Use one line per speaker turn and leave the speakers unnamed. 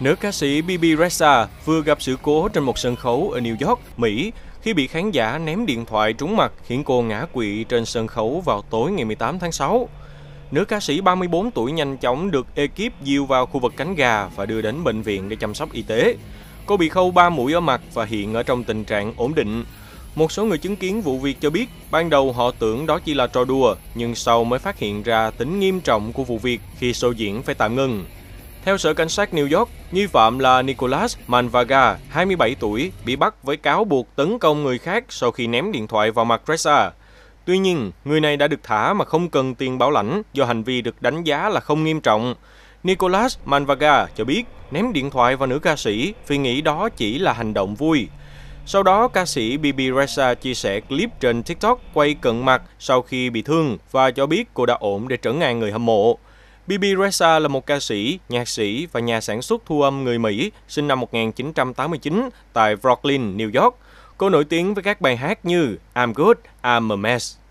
Nữ ca sĩ Bibi Rexha vừa gặp sự cố trên một sân khấu ở New York, Mỹ khi bị khán giả ném điện thoại trúng mặt khiến cô ngã quỵ trên sân khấu vào tối ngày 18 tháng 6. Nữ ca sĩ 34 tuổi nhanh chóng được ekip dìu vào khu vực cánh gà và đưa đến bệnh viện để chăm sóc y tế. Cô bị khâu 3 mũi ở mặt và hiện ở trong tình trạng ổn định. Một số người chứng kiến vụ việc cho biết, ban đầu họ tưởng đó chỉ là trò đùa, nhưng sau mới phát hiện ra tính nghiêm trọng của vụ việc khi show diễn phải tạm ngừng. Theo Sở Cảnh sát New York, nghi phạm là Nicholas Manvaga, 27 tuổi, bị bắt với cáo buộc tấn công người khác sau khi ném điện thoại vào mặt Ressa. Tuy nhiên, người này đã được thả mà không cần tiền bảo lãnh do hành vi được đánh giá là không nghiêm trọng. Nicholas Manvaga cho biết ném điện thoại vào nữ ca sĩ vì nghĩ đó chỉ là hành động vui. Sau đó, ca sĩ BB Ressa chia sẻ clip trên TikTok quay cận mặt sau khi bị thương và cho biết cô đã ổn để trở ngại người hâm mộ. Bibi Rexha là một ca sĩ, nhạc sĩ và nhà sản xuất thu âm người Mỹ, sinh năm 1989 tại Brooklyn, New York. Cô nổi tiếng với các bài hát như I'm Good, I'm a Mess.